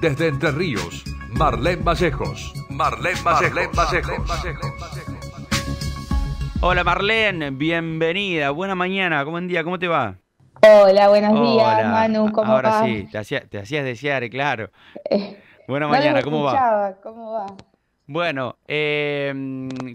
Desde Entre Ríos, Marlene Vallejos. Marlene Vallejos. Hola Marlene, bienvenida. Buena mañana, buen día, ¿cómo te va? Hola, buenos días, Manu, ¿cómo Ahora sí, te, hacías desear, claro. Eh, Buena mañana, ¿cómo va? ¿cómo va? Bueno, eh,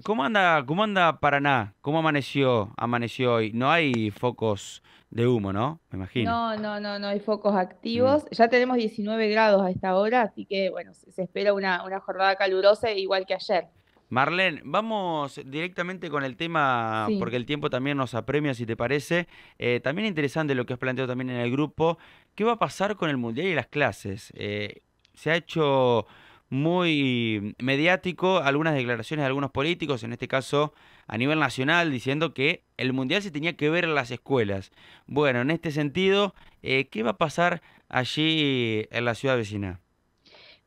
¿cómo anda, cómo anda Paraná? ¿Cómo amaneció? Amaneció hoy. No hay focos de humo, ¿no? Me imagino. No, no, no, no hay focos activos. Mm. Ya tenemos 19 grados a esta hora, así que bueno, se, espera una, jornada calurosa igual que ayer. Marlene, vamos directamente con el tema, porque el tiempo también nos apremia, si te parece. Eh, también interesante lo que has planteado también en el grupo. ¿Qué va a pasar con el Mundial y las clases? Eh, se ha hecho muy mediático algunas declaraciones de algunos políticos, en este caso a nivel nacional, diciendo que el Mundial se tenía que ver en las escuelas. Bueno, en este sentido, eh, ¿qué va a pasar allí en la ciudad vecina?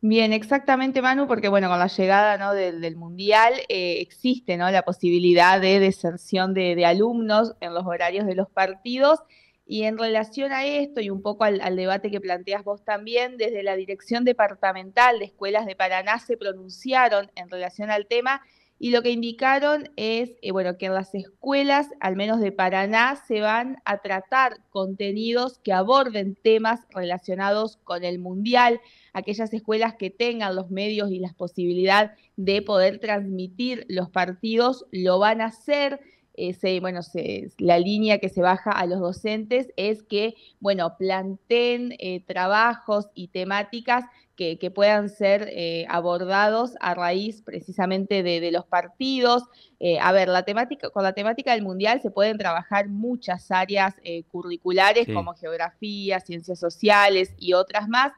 Bien, exactamente, Manu, porque bueno, con la llegada ¿no? del, Mundial eh, existe ¿no? la posibilidad de deserción de alumnos en los horarios de los partidos. Y en relación a esto y un poco al, debate que planteas vos también, desde la Dirección Departamental de Escuelas de Paraná se pronunciaron en relación al tema y lo que indicaron es eh, bueno, que en las escuelas, al menos de Paraná, se van a tratar contenidos que aborden temas relacionados con el Mundial, aquellas escuelas que tengan los medios y la posibilidad de poder transmitir los partidos lo van a hacer bueno, la línea que se baja a los docentes es que, bueno, planteen eh, trabajos y temáticas que, puedan ser eh, abordados a raíz precisamente de, los partidos. Eh, a ver, con la temática del mundial se pueden trabajar muchas áreas curriculares como geografía, ciencias sociales y otras más.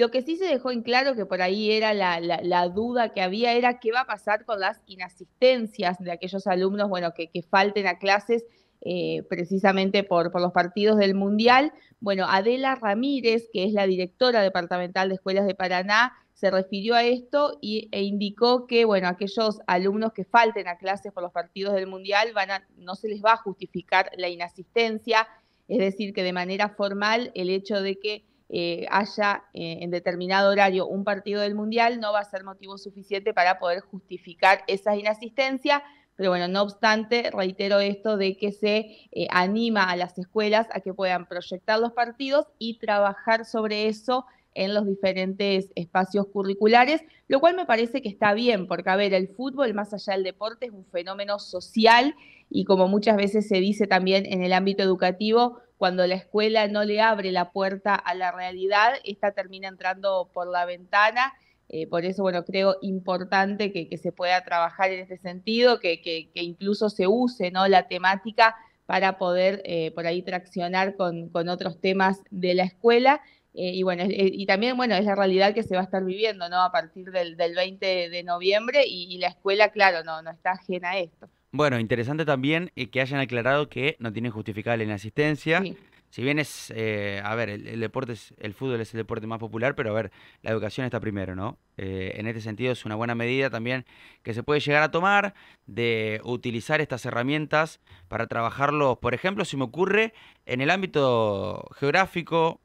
Lo que sí se dejó en claro, que por ahí era la, duda que había, era qué va a pasar con las inasistencias de aquellos alumnos, bueno, que, falten a clases eh, precisamente por, los partidos del Mundial. Bueno, Adela Ramírez, que es la directora departamental de escuelas de Paraná, se refirió a esto y, e indicó que, bueno, aquellos alumnos que falten a clases por los partidos del Mundial van a, no se les va a justificar la inasistencia, es decir, que de manera formal el hecho de que eh, haya eh, en determinado horario un partido del Mundial, no va a ser motivo suficiente para poder justificar esa inasistencia. Pero bueno, no obstante, reitero esto de que se eh, anima a las escuelas a que puedan proyectar los partidos y trabajar sobre eso en los diferentes espacios curriculares, lo cual me parece que está bien, porque a ver, el fútbol, más allá del deporte, es un fenómeno social y como muchas veces se dice también en el ámbito educativo, cuando la escuela no le abre la puerta a la realidad, esta termina entrando por la ventana. Eh, por eso, bueno, creo importante que, se pueda trabajar en este sentido, que, incluso se use ¿no? la temática para poder eh, por ahí traccionar con, otros temas de la escuela. Eh, y bueno, y también, bueno, es la realidad que se va a estar viviendo, ¿no? A partir del, 20 de noviembre y, la escuela, claro, no, no está ajena a esto. Bueno, interesante también eh, que hayan aclarado que no tienen justificada la inasistencia. Si bien es, eh, a ver, el, deporte, es, el fútbol es el deporte más popular, pero a ver, la educación está primero, ¿no? Eh, en este sentido es una buena medida también que se puede llegar a tomar de utilizar estas herramientas para trabajarlos, por ejemplo, si me ocurre, en el ámbito geográfico,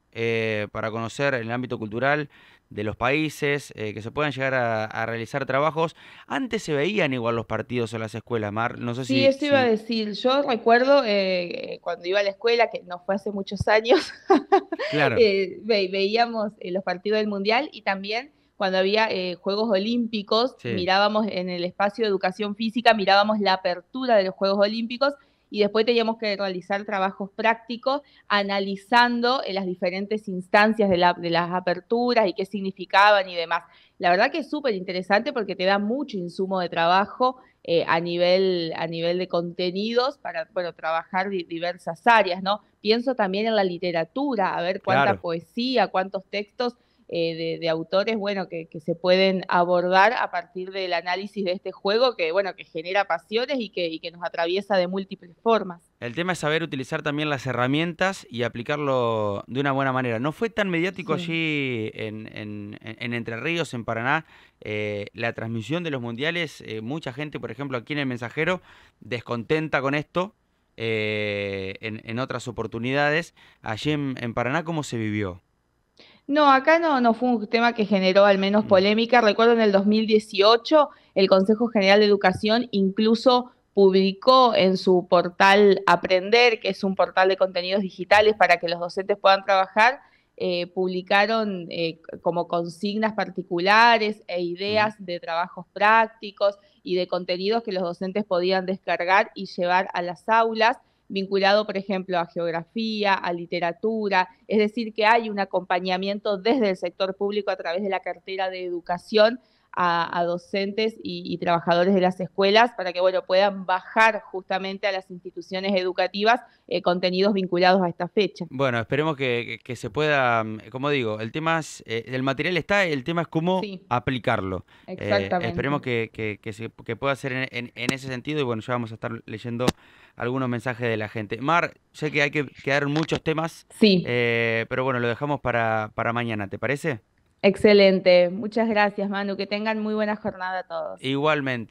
para conocer en el ámbito cultural, de los países, eh, que se puedan llegar a, realizar trabajos. Antes se veían igual los partidos en las escuelas, Mar, no sé sí, si... Sí, eso iba a decir, yo recuerdo eh, eh, cuando iba a la escuela, que no fue hace muchos años, claro. veíamos los partidos del Mundial y también cuando había Juegos Olímpicos, mirábamos en el espacio de educación física, mirábamos la apertura de los Juegos Olímpicos y después teníamos que realizar trabajos prácticos analizando en eh, las diferentes instancias de, la, de las aperturas y qué significaban y demás. La verdad que es súper interesante porque te da mucho insumo de trabajo eh, a, nivel, a nivel de contenidos para trabajar diversas áreas, ¿no? Pienso también en la literatura, a ver cuánta poesía, cuántos textos eh, de, autores, bueno, que, se pueden abordar a partir del análisis de este juego que, bueno, que genera pasiones y que, nos atraviesa de múltiples formas. El tema es saber utilizar también las herramientas y aplicarlo de una buena manera. No fue tan mediático allí en, Entre Ríos, en Paraná, eh, la transmisión de los mundiales. Eh, mucha gente, por ejemplo, aquí en El Mensajero, descontenta con esto. En, otras oportunidades, allí en Paraná, ¿cómo se vivió? No, acá no, fue un tema que generó al menos mm. polémica. Recuerdo en el 2018 el Consejo General de Educación incluso publicó en su portal Aprender, que es un portal de contenidos digitales para que los docentes puedan trabajar, eh, publicaron eh, como consignas particulares e ideas mm. de trabajos prácticos y de contenidos que los docentes podían descargar y llevar a las aulas vinculado, por ejemplo, a geografía, a literatura, es decir, que hay un acompañamiento desde el sector público a través de la cartera de educación a, docentes y, trabajadores de las escuelas para que bueno, puedan bajar justamente a las instituciones educativas eh, contenidos vinculados a esta fecha. Bueno, esperemos que, se pueda, mm, como digo, el tema es, eh, el material está, el tema es cómo aplicarlo. Eh, Exactamente. esperemos que, se, pueda ser en, en, ese sentido y bueno, ya vamos a estar leyendo algunos mensajes de la gente. Mar, sé que hay que quedar muchos temas. Sí. pero bueno, lo dejamos para, para mañana, ¿te parece? Excelente. Muchas gracias, Manu. Que tengan muy buena jornada a todos. Igualmente.